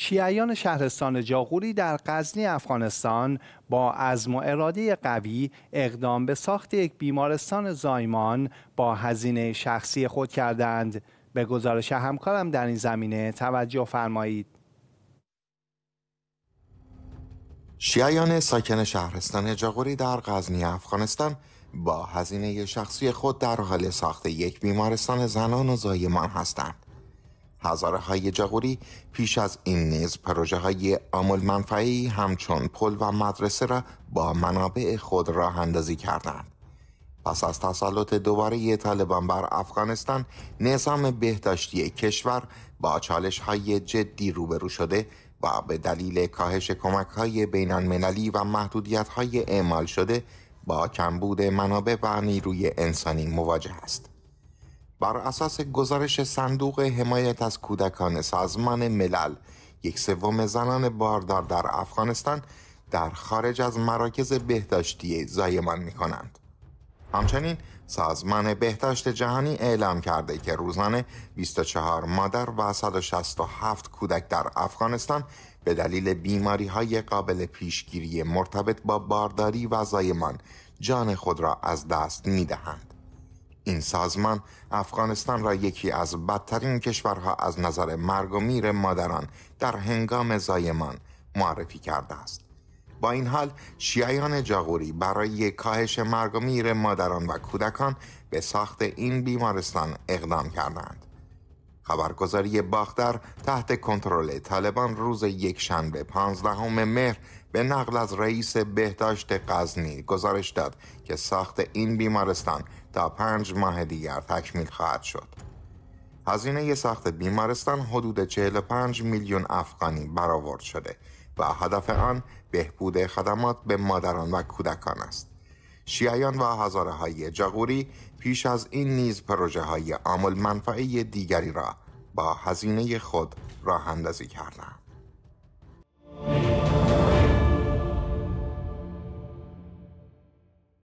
شیعیان شهرستان جاغوری در قزنی افغانستان با عزم و اراده قوی اقدام به ساخت یک بیمارستان زایمان با هزینه شخصی خود کردند به گزارش همکارم در این زمینه توجه فرمایید شیعیان ساکن شهرستان جاغوری در غزنی افغانستان با هزینه شخصی خود در حال ساخت یک بیمارستان زنان و زایمان هستند هزاره های جغوری پیش از این نیز پروژه های آمول منفعی همچون پل و مدرسه را با منابع خود راه اندازی کردند. پس از تسلط دوباره طالبان بر افغانستان نظام بهداشتی کشور با چالش های جدی روبرو شده و به دلیل کاهش کمک های بینان منالی و محدودیت های اعمال شده با کمبود منابع و نیروی انسانی مواجه است. بر اساس گزارش صندوق حمایت از کودکان سازمان ملل یک سوم زنان باردار در افغانستان در خارج از مراکز بهداشتی زایمان می کنند. همچنین سازمان بهداشت جهانی اعلام کرده که روزانه 24 مادر و 167 کودک در افغانستان به دلیل بیماری های قابل پیشگیری مرتبط با بارداری و زایمان جان خود را از دست می دهند. این سازمان افغانستان را یکی از بدترین کشورها از نظر مرگ و میر مادران در هنگام زایمان معرفی کرده است با این حال شیعیان جاغوری برای کاهش مرگ و میر مادران و کودکان به ساخت این بیمارستان اقدام کردند خبرگزاری باختر تحت کنترل طالبان روز یک شنبه 15 مهر به نقل از رئیس بهداشت قزنی گزارش داد که ساخت این بیمارستان تا پنج ماه دیگر تکمیل خواهد شد. هزینه ساخت بیمارستان حدود 45 میلیون افغانی برآورد شده و هدف آن بهبود خدمات به مادران و کودکان است. شیعیان و هزاره های جغوری پیش از این نیز پروژه های عامل دیگری را با هزینه خود راه اندازی کردم.